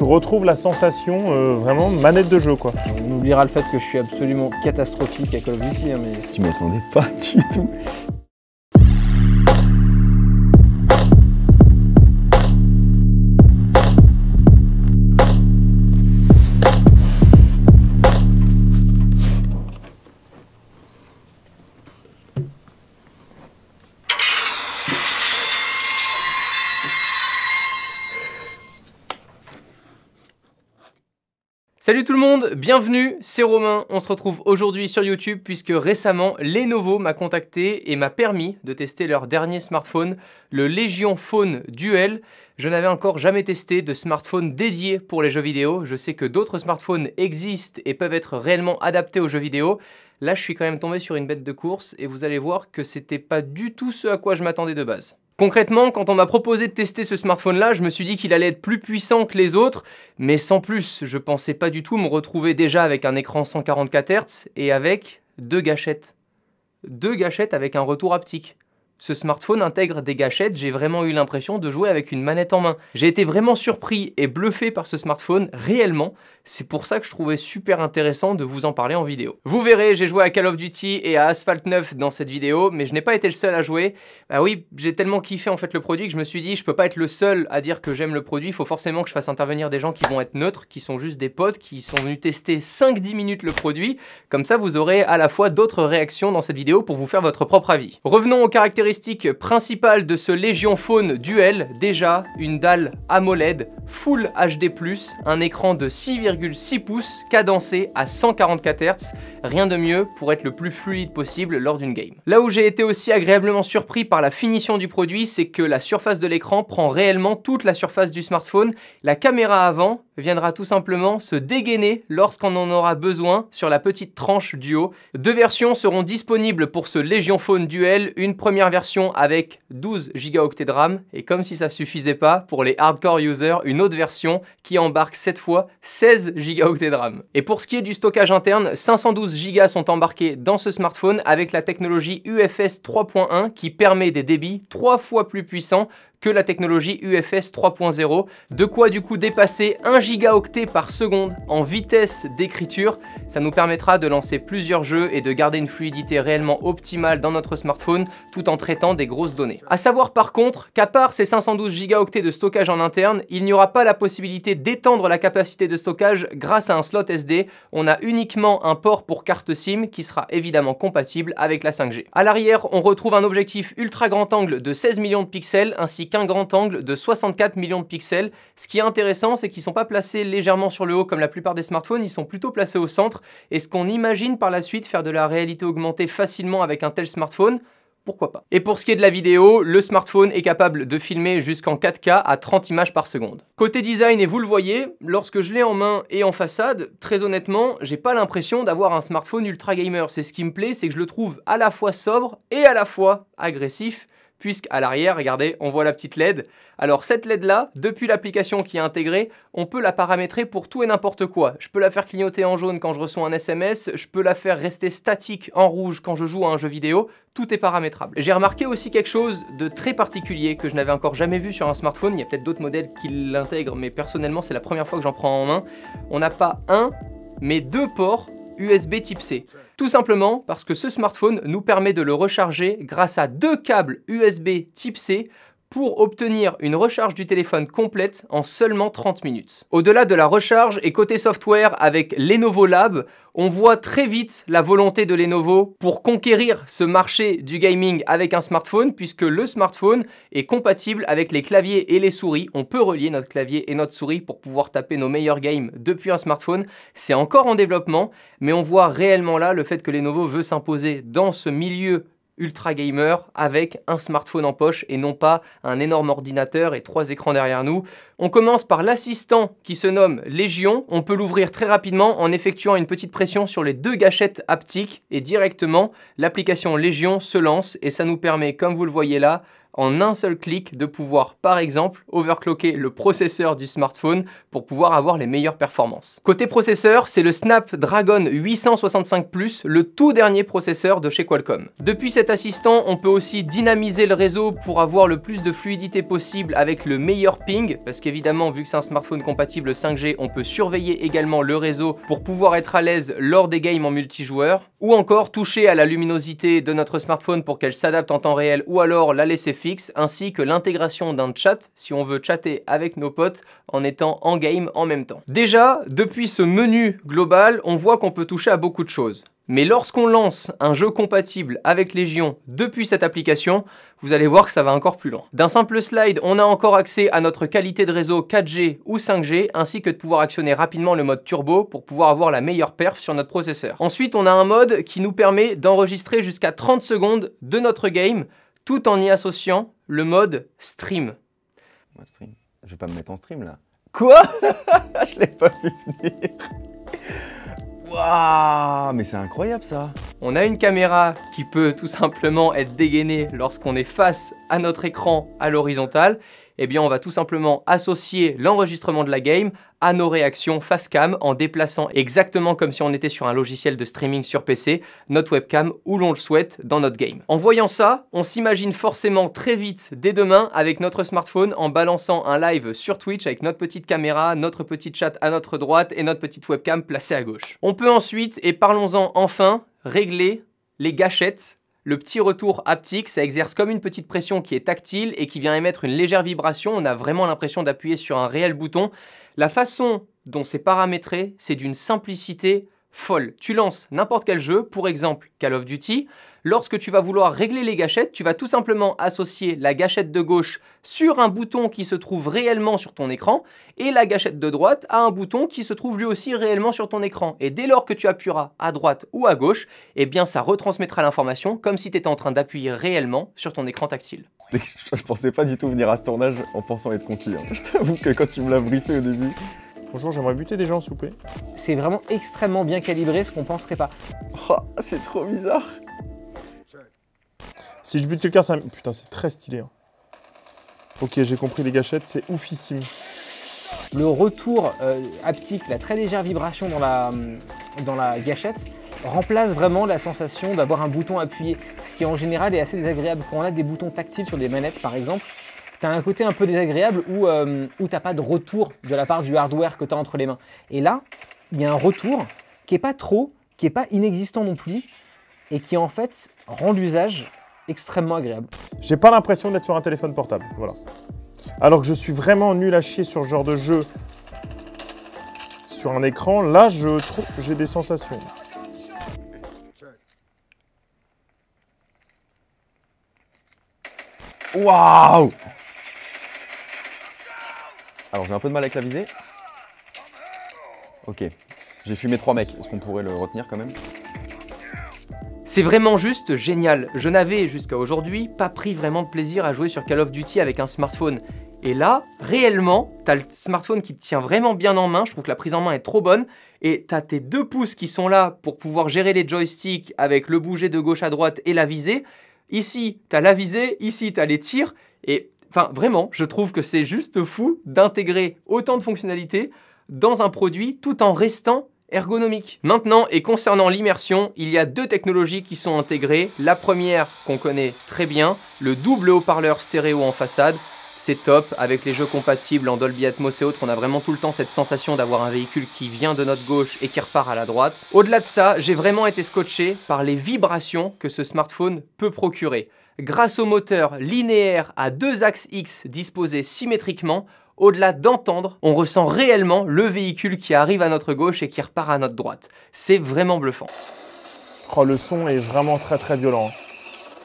Je retrouve la sensation euh, vraiment manette de jeu quoi. On oubliera le fait que je suis absolument catastrophique à Call of Duty, mais... Tu m'attendais pas du tout Salut tout le monde, bienvenue, c'est Romain. On se retrouve aujourd'hui sur YouTube puisque récemment Lenovo m'a contacté et m'a permis de tester leur dernier smartphone, le Legion Phone Duel. Je n'avais encore jamais testé de smartphone dédié pour les jeux vidéo. Je sais que d'autres smartphones existent et peuvent être réellement adaptés aux jeux vidéo. Là, je suis quand même tombé sur une bête de course et vous allez voir que c'était pas du tout ce à quoi je m'attendais de base. Concrètement, quand on m'a proposé de tester ce smartphone-là, je me suis dit qu'il allait être plus puissant que les autres, mais sans plus. Je pensais pas du tout me retrouver déjà avec un écran 144 Hz et avec deux gâchettes. Deux gâchettes avec un retour haptique. Ce smartphone intègre des gâchettes, j'ai vraiment eu l'impression de jouer avec une manette en main. J'ai été vraiment surpris et bluffé par ce smartphone, réellement, c'est pour ça que je trouvais super intéressant de vous en parler en vidéo. Vous verrez, j'ai joué à Call of Duty et à Asphalt 9 dans cette vidéo, mais je n'ai pas été le seul à jouer. Bah oui, j'ai tellement kiffé en fait le produit que je me suis dit, je peux pas être le seul à dire que j'aime le produit, il faut forcément que je fasse intervenir des gens qui vont être neutres, qui sont juste des potes, qui sont venus tester 5-10 minutes le produit. Comme ça, vous aurez à la fois d'autres réactions dans cette vidéo pour vous faire votre propre avis. Revenons aux caractéristiques principales de ce Légion Faune Duel. Déjà, une dalle AMOLED, Full HD+, un écran de 6, 6 pouces cadencé à 144 Hz, rien de mieux pour être le plus fluide possible lors d'une game. Là où j'ai été aussi agréablement surpris par la finition du produit, c'est que la surface de l'écran prend réellement toute la surface du smartphone, la caméra avant viendra tout simplement se dégainer lorsqu'on en aura besoin sur la petite tranche du haut. Deux versions seront disponibles pour ce Légion Phone Duel, une première version avec 12 gigaoctets de RAM et comme si ça suffisait pas pour les hardcore users, une autre version qui embarque cette fois 16 gigaoctets de RAM. Et pour ce qui est du stockage interne, 512 gigas sont embarqués dans ce smartphone avec la technologie UFS 3.1 qui permet des débits trois fois plus puissants que la technologie UFS 3.0, de quoi du coup dépasser 1 gigaoctet par seconde en vitesse d'écriture. Ça nous permettra de lancer plusieurs jeux et de garder une fluidité réellement optimale dans notre smartphone tout en traitant des grosses données. À savoir par contre qu'à part ces 512 gigaoctets de stockage en interne, il n'y aura pas la possibilité d'étendre la capacité de stockage grâce à un slot SD. On a uniquement un port pour carte SIM qui sera évidemment compatible avec la 5G. À l'arrière, on retrouve un objectif ultra grand angle de 16 millions de pixels ainsi un grand angle de 64 millions de pixels. Ce qui est intéressant, c'est qu'ils sont pas placés légèrement sur le haut comme la plupart des smartphones, ils sont plutôt placés au centre. Et ce qu'on imagine par la suite faire de la réalité augmentée facilement avec un tel smartphone, pourquoi pas. Et pour ce qui est de la vidéo, le smartphone est capable de filmer jusqu'en 4K à 30 images par seconde. Côté design, et vous le voyez, lorsque je l'ai en main et en façade, très honnêtement, j'ai pas l'impression d'avoir un smartphone ultra gamer. C'est ce qui me plaît, c'est que je le trouve à la fois sobre et à la fois agressif. Puisque à l'arrière, regardez, on voit la petite LED. Alors cette LED-là, depuis l'application qui est intégrée, on peut la paramétrer pour tout et n'importe quoi. Je peux la faire clignoter en jaune quand je reçois un SMS, je peux la faire rester statique en rouge quand je joue à un jeu vidéo, tout est paramétrable. J'ai remarqué aussi quelque chose de très particulier que je n'avais encore jamais vu sur un smartphone, il y a peut-être d'autres modèles qui l'intègrent, mais personnellement c'est la première fois que j'en prends en main. On n'a pas un, mais deux ports USB Type C. Tout simplement parce que ce smartphone nous permet de le recharger grâce à deux câbles USB Type C pour obtenir une recharge du téléphone complète en seulement 30 minutes. Au-delà de la recharge et côté software avec Lenovo Lab, on voit très vite la volonté de Lenovo pour conquérir ce marché du gaming avec un smartphone puisque le smartphone est compatible avec les claviers et les souris. On peut relier notre clavier et notre souris pour pouvoir taper nos meilleurs games depuis un smartphone. C'est encore en développement, mais on voit réellement là le fait que Lenovo veut s'imposer dans ce milieu ultra gamer avec un smartphone en poche et non pas un énorme ordinateur et trois écrans derrière nous. On commence par l'assistant qui se nomme Légion. On peut l'ouvrir très rapidement en effectuant une petite pression sur les deux gâchettes haptiques et directement l'application Légion se lance et ça nous permet, comme vous le voyez là, en un seul clic de pouvoir par exemple overclocker le processeur du smartphone pour pouvoir avoir les meilleures performances. Côté processeur, c'est le Snapdragon 865 Plus, le tout dernier processeur de chez Qualcomm. Depuis cet assistant, on peut aussi dynamiser le réseau pour avoir le plus de fluidité possible avec le meilleur ping, parce qu'évidemment vu que c'est un smartphone compatible 5G, on peut surveiller également le réseau pour pouvoir être à l'aise lors des games en multijoueur ou encore toucher à la luminosité de notre smartphone pour qu'elle s'adapte en temps réel ou alors la laisser fixe, ainsi que l'intégration d'un chat si on veut chatter avec nos potes en étant en game en même temps. Déjà, depuis ce menu global, on voit qu'on peut toucher à beaucoup de choses. Mais lorsqu'on lance un jeu compatible avec Légion depuis cette application, vous allez voir que ça va encore plus loin. D'un simple slide, on a encore accès à notre qualité de réseau 4G ou 5G, ainsi que de pouvoir actionner rapidement le mode turbo pour pouvoir avoir la meilleure perf sur notre processeur. Ensuite, on a un mode qui nous permet d'enregistrer jusqu'à 30 secondes de notre game, tout en y associant le mode stream. Mode stream. Je vais pas me mettre en stream là. Quoi Je l'ai pas vu venir Waouh, mais c'est incroyable ça On a une caméra qui peut tout simplement être dégainée lorsqu'on est face à notre écran à l'horizontale eh bien on va tout simplement associer l'enregistrement de la game à nos réactions face cam en déplaçant exactement comme si on était sur un logiciel de streaming sur PC, notre webcam où l'on le souhaite dans notre game. En voyant ça, on s'imagine forcément très vite dès demain avec notre smartphone en balançant un live sur Twitch avec notre petite caméra, notre petite chat à notre droite et notre petite webcam placée à gauche. On peut ensuite, et parlons-en enfin, régler les gâchettes le petit retour haptique, ça exerce comme une petite pression qui est tactile et qui vient émettre une légère vibration. On a vraiment l'impression d'appuyer sur un réel bouton. La façon dont c'est paramétré, c'est d'une simplicité folle. Tu lances n'importe quel jeu, pour exemple Call of Duty. Lorsque tu vas vouloir régler les gâchettes, tu vas tout simplement associer la gâchette de gauche sur un bouton qui se trouve réellement sur ton écran et la gâchette de droite à un bouton qui se trouve lui aussi réellement sur ton écran. Et dès lors que tu appuieras à droite ou à gauche, eh bien ça retransmettra l'information comme si tu étais en train d'appuyer réellement sur ton écran tactile. Je pensais pas du tout venir à ce tournage en pensant être conquis. Hein. Je t'avoue que quand tu me l'as briefé au début, Bonjour, j'aimerais buter des gens, s'il vous plaît. C'est vraiment extrêmement bien calibré, ce qu'on penserait pas. Oh, c'est trop bizarre. Si je bute quelqu'un, ça... Putain, c'est très stylé. Hein. Ok, j'ai compris les gâchettes, c'est oufissime. Le retour euh, haptique, la très légère vibration dans la, euh, dans la gâchette, remplace vraiment la sensation d'avoir un bouton appuyé, ce qui en général est assez désagréable. Quand on a des boutons tactiles sur des manettes par exemple, T'as un côté un peu désagréable où, euh, t'as où pas de retour de la part du hardware que t'as entre les mains. Et là, il y a un retour qui n'est pas trop, qui n'est pas inexistant non plus, et qui en fait rend l'usage extrêmement agréable. J'ai pas l'impression d'être sur un téléphone portable, voilà. Alors que je suis vraiment nul à chier sur ce genre de jeu sur un écran, là je trouve j'ai des sensations. Waouh alors j'ai un peu de mal avec la visée. Ok. J'ai fumé trois mecs, est-ce qu'on pourrait le retenir quand même c'est vraiment juste génial. Je n'avais jusqu'à aujourd'hui pas pris vraiment de plaisir à jouer sur Call of Duty avec un smartphone. Et là, réellement, t'as le smartphone qui te tient vraiment bien en main, je trouve que la prise en main est trop bonne, et t'as tes deux pouces qui sont là pour pouvoir gérer les joysticks avec le bouger de gauche à droite et la visée. Ici, t'as la visée, ici, t'as les tirs, et Enfin, vraiment, je trouve que c'est juste fou d'intégrer autant de fonctionnalités dans un produit tout en restant ergonomique. Maintenant, et concernant l'immersion, il y a deux technologies qui sont intégrées. La première, qu'on connaît très bien, le double haut-parleur stéréo en façade. C'est top, avec les jeux compatibles en Dolby Atmos et autres, on a vraiment tout le temps cette sensation d'avoir un véhicule qui vient de notre gauche et qui repart à la droite. Au-delà de ça, j'ai vraiment été scotché par les vibrations que ce smartphone peut procurer grâce au moteur linéaire à deux axes X disposés symétriquement, au-delà d'entendre, on ressent réellement le véhicule qui arrive à notre gauche et qui repart à notre droite. C'est vraiment bluffant. Oh, le son est vraiment très très violent.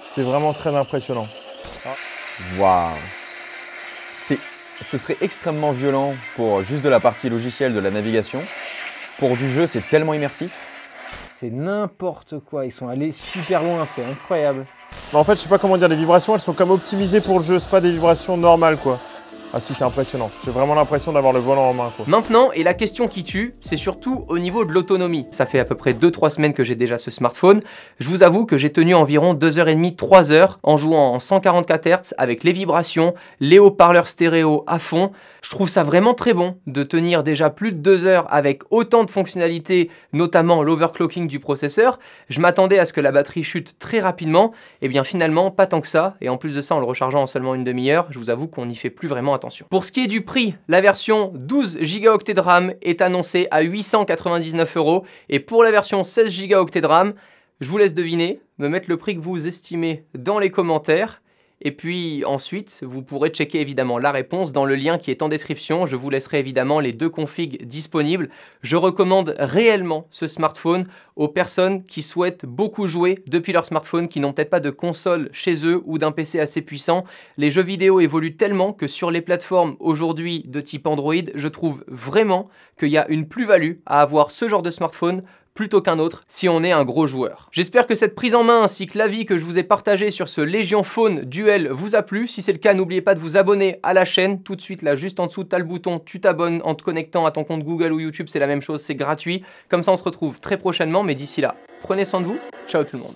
C'est vraiment très impressionnant. Ah. Waouh Ce serait extrêmement violent pour juste de la partie logicielle de la navigation. Pour du jeu, c'est tellement immersif. C'est n'importe quoi, ils sont allés super loin, c'est incroyable. Bah, en fait, je sais pas comment dire, les vibrations, elles sont comme optimisées pour le jeu, c'est pas des vibrations normales, quoi. Ah si, c'est impressionnant. J'ai vraiment l'impression d'avoir le volant en main. Maintenant, et la question qui tue, c'est surtout au niveau de l'autonomie. Ça fait à peu près 2-3 semaines que j'ai déjà ce smartphone. Je vous avoue que j'ai tenu environ 2h30, 3 h en jouant en 144 Hz avec les vibrations, les haut-parleurs stéréo à fond. Je trouve ça vraiment très bon de tenir déjà plus de 2 heures avec autant de fonctionnalités, notamment l'overclocking du processeur. Je m'attendais à ce que la batterie chute très rapidement. Et eh bien finalement, pas tant que ça. Et en plus de ça, en le rechargeant en seulement une demi-heure, je vous avoue qu'on n'y fait plus vraiment pour ce qui est du prix, la version 12 Go de RAM est annoncée à 899 euros et pour la version 16 Go de RAM, je vous laisse deviner, me mettre le prix que vous estimez dans les commentaires. Et puis ensuite, vous pourrez checker évidemment la réponse dans le lien qui est en description. Je vous laisserai évidemment les deux configs disponibles. Je recommande réellement ce smartphone aux personnes qui souhaitent beaucoup jouer depuis leur smartphone, qui n'ont peut-être pas de console chez eux ou d'un PC assez puissant. Les jeux vidéo évoluent tellement que sur les plateformes aujourd'hui de type Android, je trouve vraiment qu'il y a une plus-value à avoir ce genre de smartphone plutôt qu'un autre si on est un gros joueur. J'espère que cette prise en main ainsi que l'avis que je vous ai partagé sur ce Légion Faune duel vous a plu. Si c'est le cas, n'oubliez pas de vous abonner à la chaîne. Tout de suite, là, juste en dessous, t'as le bouton, tu t'abonnes en te connectant à ton compte Google ou YouTube, c'est la même chose, c'est gratuit. Comme ça, on se retrouve très prochainement, mais d'ici là, prenez soin de vous. Ciao tout le monde.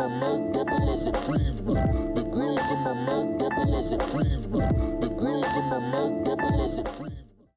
my mouth double as a breeze The grills in my mouth double as a breeze The grills in my mouth double as a breeze